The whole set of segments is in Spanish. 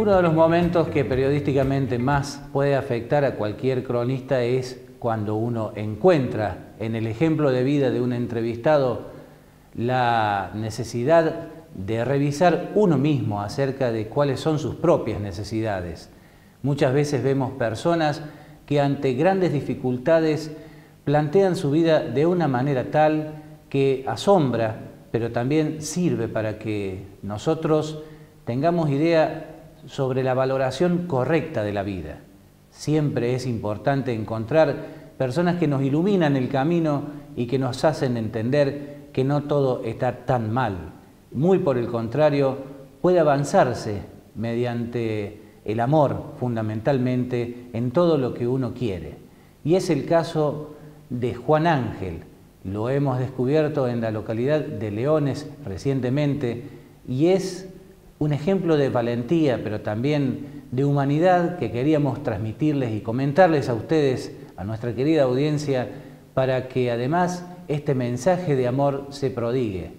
Uno de los momentos que periodísticamente más puede afectar a cualquier cronista es cuando uno encuentra en el ejemplo de vida de un entrevistado la necesidad de revisar uno mismo acerca de cuáles son sus propias necesidades. Muchas veces vemos personas que ante grandes dificultades plantean su vida de una manera tal que asombra, pero también sirve para que nosotros tengamos idea sobre la valoración correcta de la vida. Siempre es importante encontrar personas que nos iluminan el camino y que nos hacen entender que no todo está tan mal. Muy por el contrario, puede avanzarse mediante el amor fundamentalmente en todo lo que uno quiere. Y es el caso de Juan Ángel. Lo hemos descubierto en la localidad de Leones recientemente y es un ejemplo de valentía, pero también de humanidad que queríamos transmitirles y comentarles a ustedes, a nuestra querida audiencia, para que además este mensaje de amor se prodigue.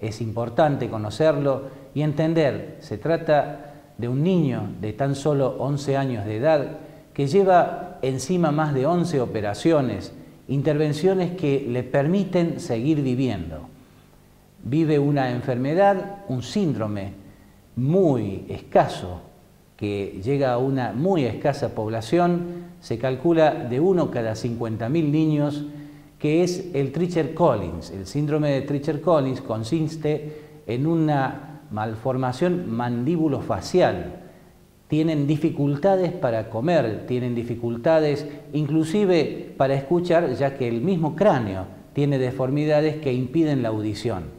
Es importante conocerlo y entender, se trata de un niño de tan solo 11 años de edad que lleva encima más de 11 operaciones, intervenciones que le permiten seguir viviendo. Vive una enfermedad, un síndrome, muy escaso, que llega a una muy escasa población, se calcula de uno cada 50.000 niños, que es el Treacher Collins. El síndrome de Treacher Collins consiste en una malformación mandíbulo-facial. Tienen dificultades para comer, tienen dificultades inclusive para escuchar, ya que el mismo cráneo tiene deformidades que impiden la audición.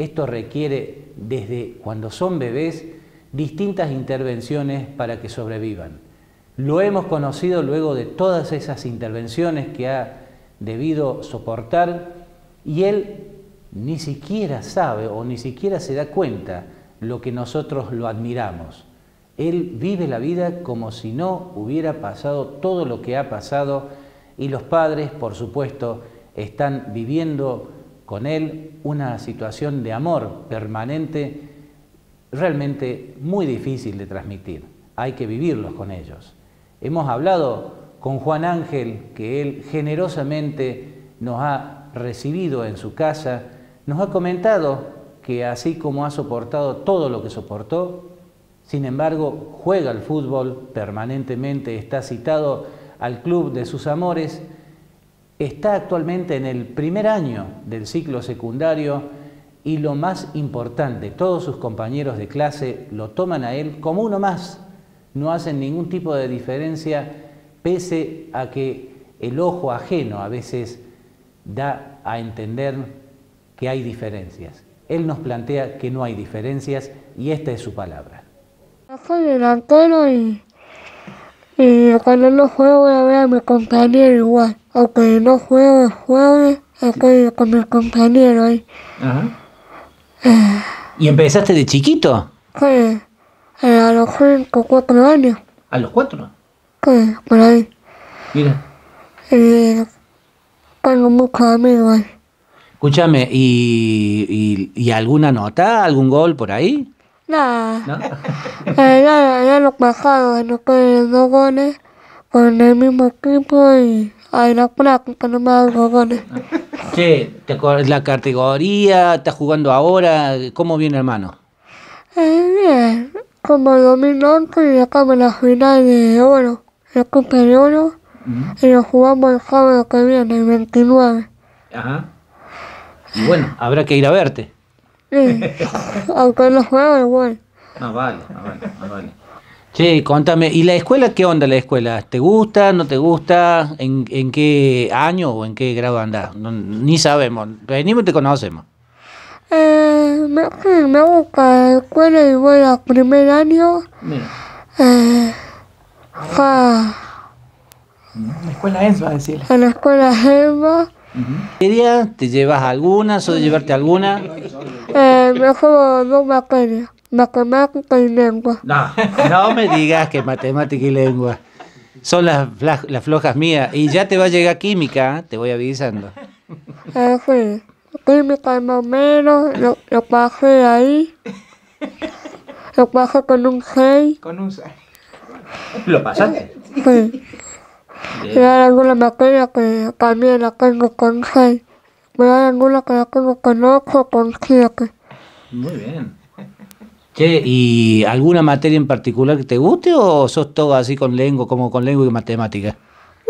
Esto requiere desde cuando son bebés distintas intervenciones para que sobrevivan. Lo hemos conocido luego de todas esas intervenciones que ha debido soportar y él ni siquiera sabe o ni siquiera se da cuenta lo que nosotros lo admiramos. Él vive la vida como si no hubiera pasado todo lo que ha pasado y los padres, por supuesto, están viviendo con él una situación de amor permanente realmente muy difícil de transmitir. Hay que vivirlos con ellos. Hemos hablado con Juan Ángel, que él generosamente nos ha recibido en su casa, nos ha comentado que así como ha soportado todo lo que soportó, sin embargo, juega al fútbol permanentemente, está citado al club de sus amores, Está actualmente en el primer año del ciclo secundario y lo más importante, todos sus compañeros de clase lo toman a él como uno más. No hacen ningún tipo de diferencia pese a que el ojo ajeno a veces da a entender que hay diferencias. Él nos plantea que no hay diferencias y esta es su palabra. Y cuando no juego voy a ver a mi compañero igual. Aunque no juego, juego, estoy con mi compañero ahí. Ajá. Eh. ¿Y empezaste de chiquito? Sí, eh, a los 5, 4 años. ¿A los 4? Sí, por ahí. Mira. tengo muchos amigos ahí. Escúchame, ¿y, y, y alguna nota, algún gol por ahí? Nada. ¿No? eh, ya, ya lo pasado, no los dos goles con el mismo equipo y hay la placa que no me da los goles. Sí, ¿te la categoría? ¿Estás jugando ahora? ¿Cómo viene, hermano? Eh, bien, como el 2011 y acá en la final de oro, la Copa de Oro, y nos jugamos el sábado que viene, el 29. Ajá. Y bueno, habrá que ir a verte. Mm. Aunque no juego igual. Ah, vale, ah, vale, ah, vale. Che, contame, ¿y la escuela qué onda la escuela? ¿Te gusta, no te gusta? ¿En, qué año o en qué grado andás? ni sabemos, venimos y te conocemos. Eh, me, mm, me gusta la escuela y voy al primer año. Eh, a, la escuela ESBA, a decir. la escuela ¿Te llevas alguna? ¿Sos llevarte alguna? mejor de dos materias, matemática y lengua. No, no me digas que matemática y lengua son las, flojas mías. Y ya te va a llegar química, ¿eh? te voy avisando. Eh, sí. Química más o menos, lo, pasé ahí. Lo pasé con un 6. Con un 6. ¿Lo pasaste? Sí. Y hay alguna materia que también la tengo con 6. Pero hay alguna que la tengo con 8 con 7. Muy bien. ¿y alguna materia en particular que te guste o sos todo así con lengua, como con lengua y matemática?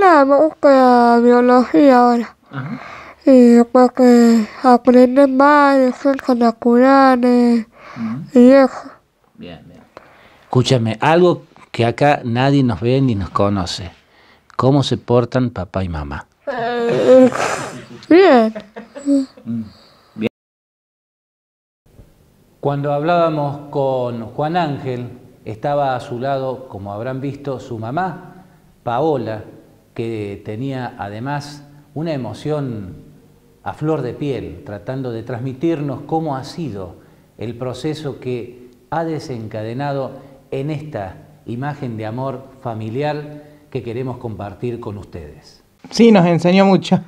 No, me gusta biología ahora. Y después que aprendes más de la y eso. Bien, bien. Escúchame, algo que acá nadie nos ve ni nos conoce. ¿Cómo se portan papá y mamá? Eh, bien. Mm. Cuando hablábamos con Juan Ángel, estaba a su lado, como habrán visto, su mamá, Paola, que tenía además una emoción a flor de piel, tratando de transmitirnos cómo ha sido el proceso que ha desencadenado en esta imagen de amor familiar que queremos compartir con ustedes. Sí, nos enseñó mucho.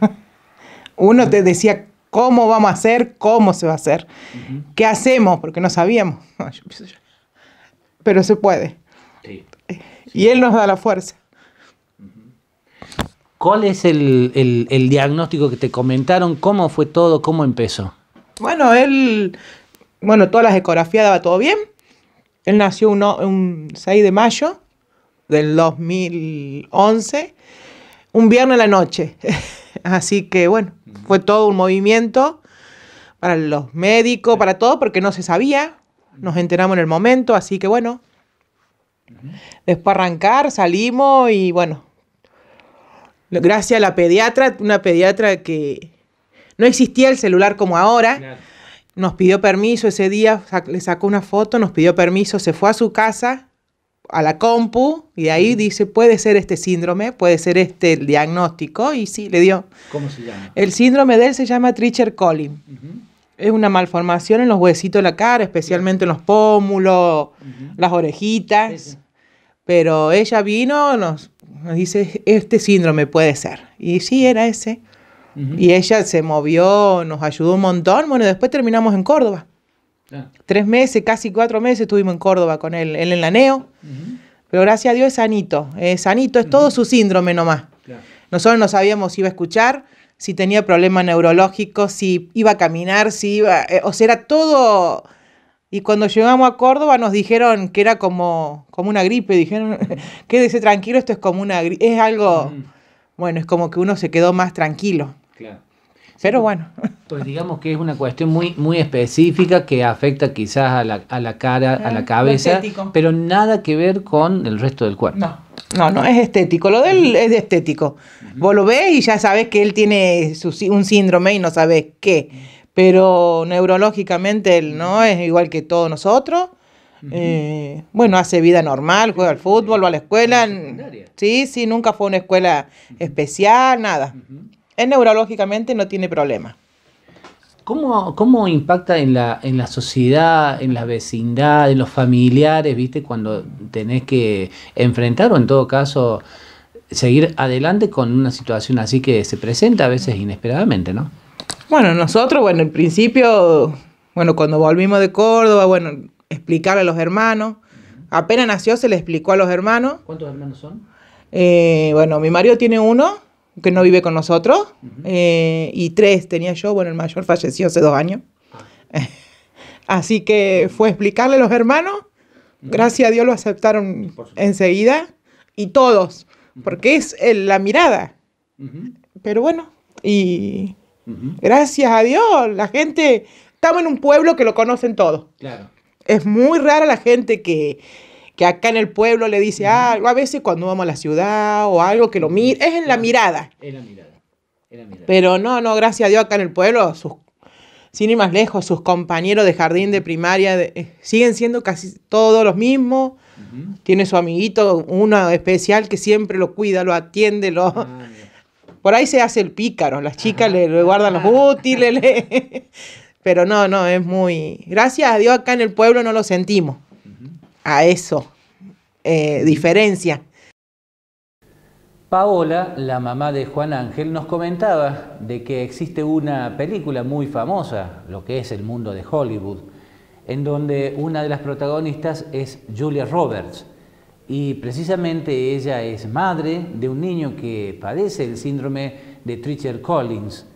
Uno te decía cómo vamos a hacer, cómo se va a hacer, qué hacemos, porque no sabíamos. Pero se puede. Eh, y Él nos da la fuerza. ¿Cuál es el, diagnóstico que te comentaron? ¿Cómo fue todo? ¿Cómo empezó? Bueno, él, bueno, todas las ecografías daba todo bien. Él nació un 6 de mayo del 2011 un viernes a la noche. Así que bueno, fue todo un movimiento para los médicos, para todo, porque no se sabía, nos enteramos en el momento, así que bueno. Después arrancar, salimos y bueno. Gracias a la pediatra, una pediatra que no existía el celular como ahora, nos pidió permiso ese día, le sacó una foto, nos pidió permiso, se fue a su casa a la compu y ahí dice, puede ser este síndrome, puede ser este el diagnóstico y sí, le dio. ¿Cómo se llama? El síndrome de él se llama Tricher Collin. Es una malformación en los huesitos de la cara, especialmente en los pómulos, las orejitas. Pero ella vino, nos, dice, este síndrome puede ser. Y sí, era ese. Y ella se movió, nos ayudó un montón. Bueno, después terminamos en Córdoba. Tres meses, casi cuatro meses estuvimos en Córdoba con él, él en la NEO. Pero gracias a Dios es sanito. Es sanito, es todo su síndrome nomás. Nosotros no sabíamos si iba a escuchar, si tenía problemas neurológicos, si iba a caminar, si iba. Eh, o sea, era todo. Y cuando llegamos a Córdoba nos dijeron que era como, como una gripe. Dijeron, quédese tranquilo, esto es como una gripe. Es algo. Bueno, es como que uno se quedó más tranquilo. Claro. Pero bueno. Pues digamos que es una cuestión muy, muy específica que afecta quizás a la, cara, a la cabeza, pero nada que ver con el resto del cuerpo. No. No, no es estético. Lo de él es estético. Vos lo ves y ya sabes que él tiene un síndrome y no sabes qué. Pero neurológicamente él no es igual que todos nosotros. Eh, bueno, hace vida normal, juega al fútbol, va a la escuela. Sí, sí, nunca fue una escuela especial, nada. Es neurológicamente no tiene problema. ¿Cómo, impacta en la, en la sociedad, en la vecindad, en los familiares, viste, cuando tenés que enfrentar o en todo caso seguir adelante con una situación así que se presenta a veces inesperadamente, ¿no? Bueno, nosotros, bueno, al principio, bueno, cuando volvimos de Córdoba, bueno, explicar a los hermanos. Apenas nació se le explicó a los hermanos. ¿Cuántos hermanos son? Eh, bueno, mi marido tiene uno que no vive con nosotros, eh, y tres tenía yo, bueno, el mayor falleció hace dos años. Ah. Así que fue explicarle a los hermanos, gracias a Dios lo aceptaron enseguida, y todos, porque es la mirada. Pero bueno, y gracias a Dios, la gente, estamos en un pueblo que lo conocen todos. Es muy rara la gente que, que acá en el pueblo le dice algo, ah, a veces cuando vamos a la ciudad o algo que lo mira, es en la mirada. En la mirada. Pero no, no, gracias a Dios acá en el pueblo, sus, sin ir más lejos, sus compañeros de jardín de primaria eh, siguen siendo casi todos los mismos. Tiene su amiguito, uno especial que siempre lo cuida, lo atiende, lo... Ah, por ahí se hace el pícaro, las chicas le, guardan los ah. útiles, pero no, no, es muy... Gracias a Dios acá en el pueblo no lo sentimos a eso eh, diferencia. Paola, la mamá de Juan Ángel, nos comentaba de que existe una película muy famosa, lo que es el mundo de Hollywood, en donde una de las protagonistas es Julia Roberts. Y precisamente ella es madre de un niño que padece el síndrome de Treacher Collins,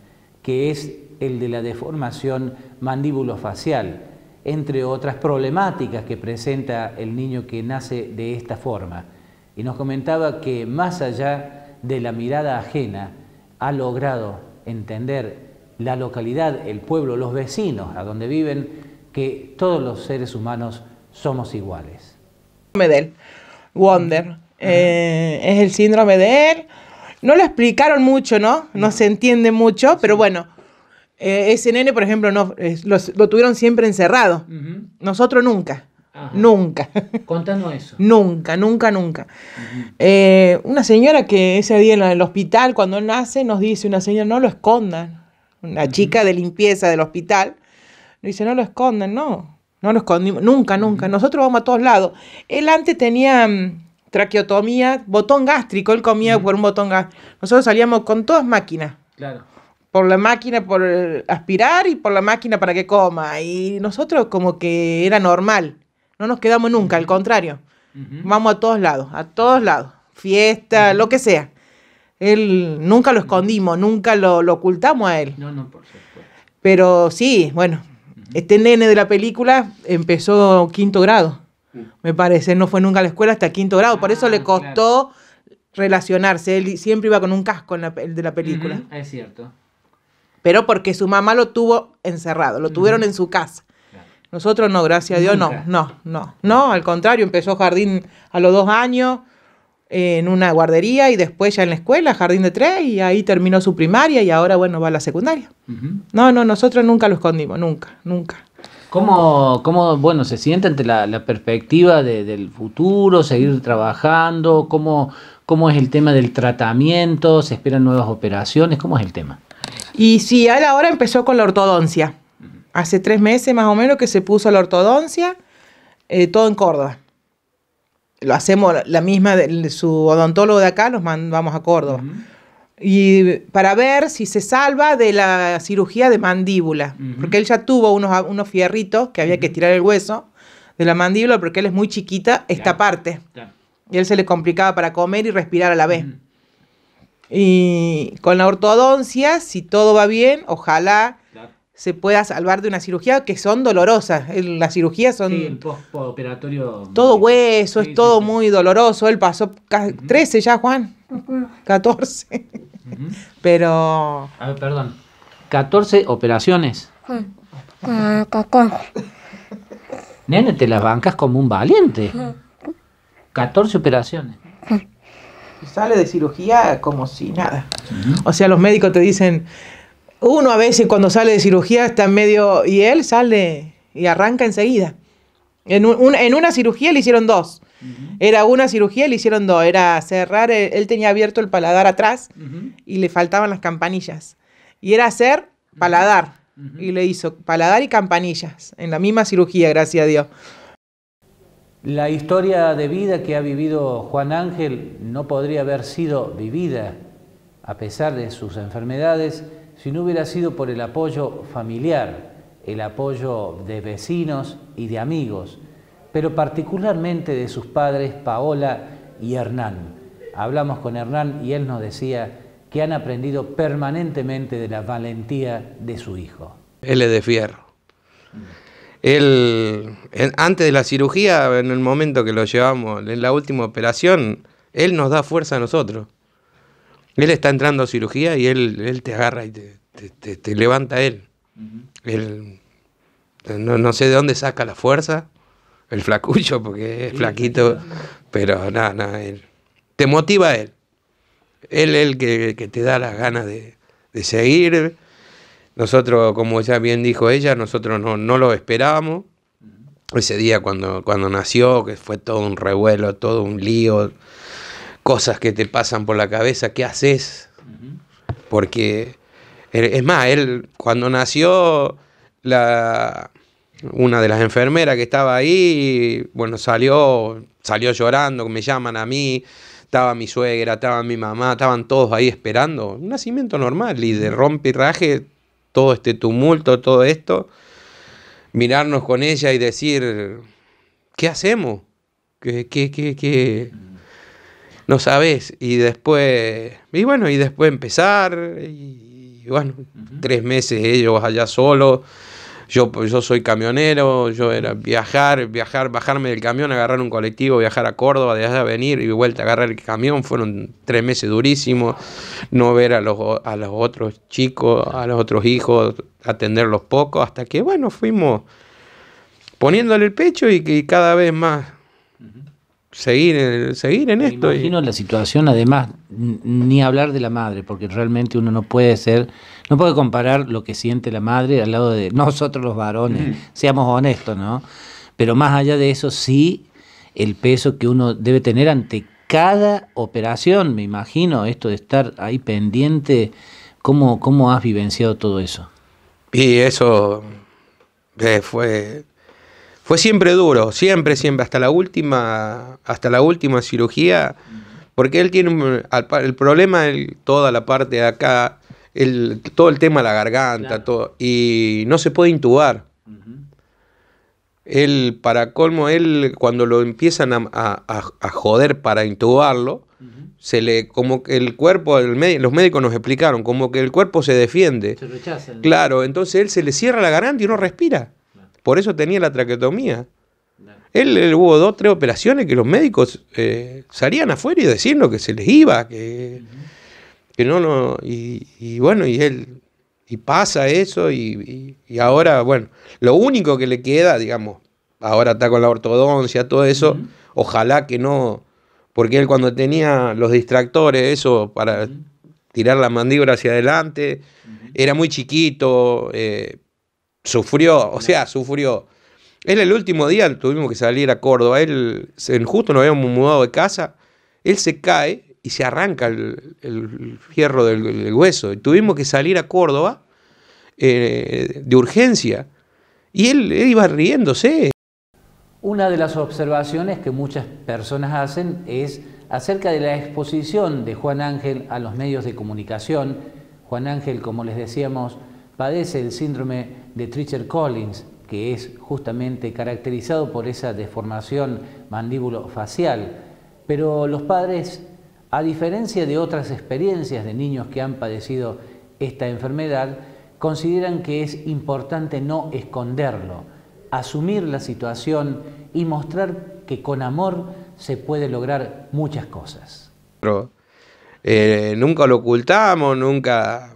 que es el de la deformación mandíbulo-facial entre otras problemáticas que presenta el niño que nace de esta forma. Y nos comentaba que más allá de la mirada ajena, ha logrado entender la localidad, el pueblo, los vecinos a donde viven, que todos los seres humanos somos iguales. Medel, Wonder, eh, es el síndrome de él. No lo explicaron mucho, ¿no? No se entiende mucho, pero bueno, eh, ese nene, por ejemplo, no, lo tuvieron siempre encerrado. Nosotros nunca. Nunca. Contanos eso. nunca, nunca, nunca. Eh, una señora que ese día en el hospital, cuando él nace, nos dice, una señora, no lo escondan. Una chica de limpieza del hospital, nos dice, no lo escondan, no. No lo escondimos, nunca, nunca. Nosotros vamos a todos lados. Él antes tenía mm, traqueotomía, botón gástrico, él comía por un botón gástrico. Nosotros salíamos con todas máquinas. Claro por la máquina por eh, aspirar y por la máquina para que coma. Y nosotros como que era normal, no nos quedamos nunca, al contrario, vamos a todos lados, a todos lados, fiesta, lo que sea. Él nunca lo escondimos, nunca lo, ocultamos a él. No, no, por supuesto. Pero sí, bueno, este nene de la película empezó quinto grado, mm. me parece, no fue nunca a la escuela hasta quinto grado, por eso le ah, costó relacionarse, él siempre iba con un casco en de la película. Es cierto pero porque su mamá lo tuvo encerrado, lo tuvieron en su casa. Nosotros no, gracias a Dios, no, no, no, no, al contrario, empezó jardín a los dos años eh, en una guardería y después ya en la escuela, jardín de tres, y ahí terminó su primaria y ahora, bueno, va a la secundaria. No, no, nosotros nunca lo escondimos, nunca, nunca. ¿Cómo, cómo bueno, se siente ante la, perspectiva del futuro, seguir trabajando? ¿Cómo, ¿Cómo es el tema del tratamiento? ¿Se esperan nuevas operaciones? ¿Cómo es el tema? Y sí, él ahora empezó con la ortodoncia. Hace tres meses más o menos que se puso la ortodoncia, eh, todo en Córdoba. Lo hacemos la misma, de, su odontólogo de acá, nos mandamos a Córdoba. Y para ver si se salva de la cirugía de mandíbula, porque él ya tuvo unos, unos fierritos que había que tirar el hueso de la mandíbula porque él es muy chiquita esta parte. Y él se le complicaba para comer y respirar a la vez. Y con la ortodoncia, si todo va bien, ojalá se pueda salvar de una cirugía que son dolorosas. Las cirugías son... Sí, postoperatorio... Todo hueso, es todo muy doloroso. Él pasó 13 ya, Juan. 14. Pero... A ver, perdón. 14 operaciones. Ah, Nene, te las bancas como un valiente. 14 operaciones sale de cirugía como si nada. O sea, los médicos te dicen, uno a veces cuando sale de cirugía está en medio, y él sale y arranca enseguida. En, una cirugía le hicieron dos. Era una cirugía, le hicieron dos. Era cerrar, eh, él, tenía abierto el paladar atrás y le faltaban las campanillas. Y era hacer paladar. Y le hizo paladar y campanillas en la misma cirugía, gracias a Dios. La historia de vida que ha vivido Juan Ángel no podría haber sido vivida, a pesar de sus enfermedades, si no hubiera sido por el apoyo familiar, el apoyo de vecinos y de amigos, pero particularmente de sus padres Paola y Hernán. Hablamos con Hernán y él nos decía que han aprendido permanentemente de la valentía de su hijo. Él de fierro él, antes de la cirugía, en el momento que lo llevamos, en la última operación, él nos da fuerza a nosotros. Él está entrando a cirugía y él, te agarra y te, levanta él. él no, sé de dónde saca la fuerza, el flacucho, porque es flaquito, pero nada, nada, él. Te motiva él. Él es el que, que, te da las ganas de, de seguir, nosotros, como ya bien dijo ella, nosotros no, lo esperábamos. Ese día cuando, cuando nació, que fue todo un revuelo, todo un lío, cosas que te pasan por la cabeza, ¿qué haces? Porque, eh, es más, él cuando nació, la, una de las enfermeras que estaba ahí, bueno, salió, salió llorando, me llaman a mí, estaba mi suegra, estaba mi mamá, estaban todos ahí esperando. Un nacimiento normal y de rompe y raje todo este tumulto, todo esto, mirarnos con ella y decir, ¿qué hacemos? ¿Qué, qué, qué, qué? Mm. No sabes. Y después, y bueno, y después empezar, y, bueno, tres meses ellos allá solos yo, soy camionero, yo era viajar, viajar, bajarme del camión, agarrar un colectivo, viajar a Córdoba, de allá venir y vuelta agarrar el camión. Fueron tres meses durísimos, no ver a los, a los otros chicos, a los otros hijos, atenderlos poco, hasta que, bueno, fuimos poniéndole el pecho y, y cada vez más seguir, seguir en esto. Imagino la situación, además, ni hablar de la madre, porque realmente uno no puede ser, no puede comparar lo que siente la madre al lado de nosotros los varones, mm. seamos honestos, ¿no? Pero más allá de eso, sí, el peso que uno debe tener ante cada operación, me imagino, esto de estar ahí pendiente, ¿cómo, cómo has vivenciado todo eso? Y eso eh, fue fue siempre duro, siempre, siempre, hasta la última, hasta la última cirugía, porque él tiene el problema, de toda la parte de acá, el, todo el tema de la garganta, todo, y no se puede intubar. Él, para colmo, él cuando lo empiezan a, joder para intubarlo, se le, como que el cuerpo, los médicos nos explicaron, como que el cuerpo se defiende. Se rechaza. Claro, entonces él se le cierra la garganta y no respira. Por eso tenía la traqueotomía. Él, hubo dos, tres operaciones que los médicos eh, salían afuera y decían que se les iba, que, no, no, y, bueno, y él, y pasa eso, y, ahora, bueno, lo único que le queda, digamos, ahora está con la ortodoncia, todo eso, ojalá que no, porque él cuando tenía los distractores, eso, para tirar la mandíbula hacia adelante, era muy chiquito, eh, Sufrió, o sea, sufrió. Él el último día tuvimos que salir a Córdoba. Él, justo nos habíamos mudado de casa. Él se cae y se arranca el, fierro del, hueso. tuvimos que salir a Córdoba eh, de urgencia. Y él iba riéndose. Una de las observaciones que muchas personas hacen es acerca de la exposición de Juan Ángel a los medios de comunicación. Juan Ángel, como les decíamos, padece el síndrome de Treacher Collins, que es justamente caracterizado por esa deformación mandíbulo-facial. Pero los padres, a diferencia de otras experiencias de niños que han padecido esta enfermedad, consideran que es importante no esconderlo, asumir la situación y mostrar que con amor se puede lograr muchas cosas. Eh, nunca lo ocultamos, nunca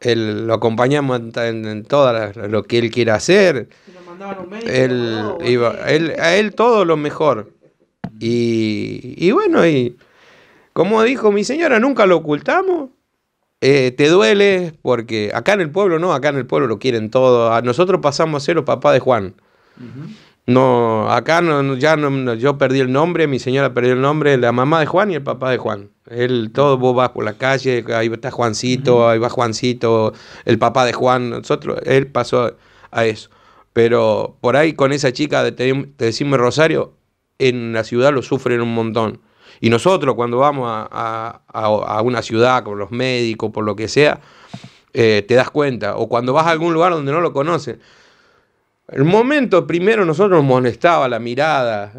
él lo acompañamos en, todo lo que él quiera hacer. él, iba, él, a él todo lo mejor. Y, y, bueno, y como dijo mi señora, nunca lo ocultamos. Eh, te duele porque acá en el pueblo no, acá en el pueblo lo quieren todo. A nosotros pasamos a ser los papás de Juan. No, acá no, ya no, yo perdí el nombre, mi señora perdió el nombre, la mamá de Juan y el papá de Juan. Él, todo, vos vas por la calle, ahí está Juancito, ahí va Juancito, el papá de Juan, nosotros, él pasó a eso. Pero por ahí con esa chica de te, decimos Rosario, en la ciudad lo sufren un montón. Y nosotros cuando vamos a, una ciudad con los médicos, por lo que sea, eh, te das cuenta. O cuando vas a algún lugar donde no lo conocen el momento primero nosotros nos molestaba la mirada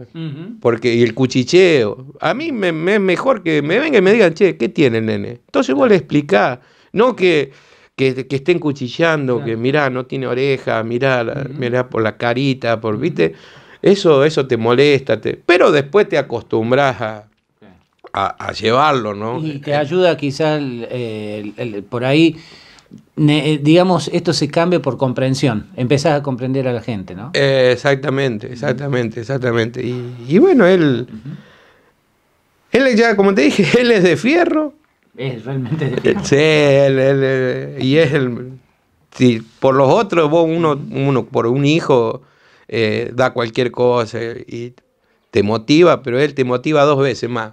porque, y el cuchicheo. A mí me, mejor que me vengan y me digan, che, ¿qué tiene nene? Entonces vos le explicás, no que, que, estén cuchillando, que mirá, no tiene oreja, mirá, mirá por la carita, por, viste, eso, eso te molesta, pero después te acostumbras a, a, llevarlo, ¿no? Y eh, te ayuda quizás por ahí eh, digamos, esto se cambia por comprensión, empezás a comprender a la gente, ¿no? Eh, exactamente, exactamente, exactamente. Y, bueno, él, él ya, como te dije, él es de fierro. Es realmente de eh, fierro. Sí, él, él, y es por los otros, vos uno, uno por un hijo da cualquier cosa y te motiva, pero él te motiva dos veces más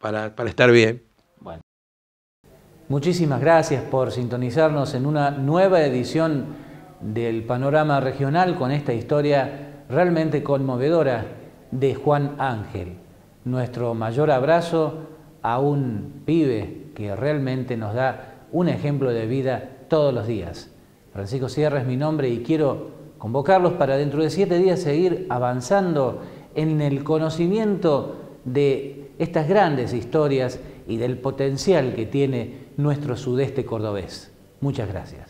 para, para estar bien. Bueno. Muchísimas gracias por sintonizarnos en una nueva edición del panorama regional con esta historia realmente conmovedora de Juan Ángel. Nuestro mayor abrazo a un pibe que realmente nos da un ejemplo de vida todos los días. Francisco Sierra es mi nombre y quiero convocarlos para dentro de siete días seguir avanzando en el conocimiento de estas grandes historias y del potencial que tiene nuestro sudeste cordobés. Muchas gracias.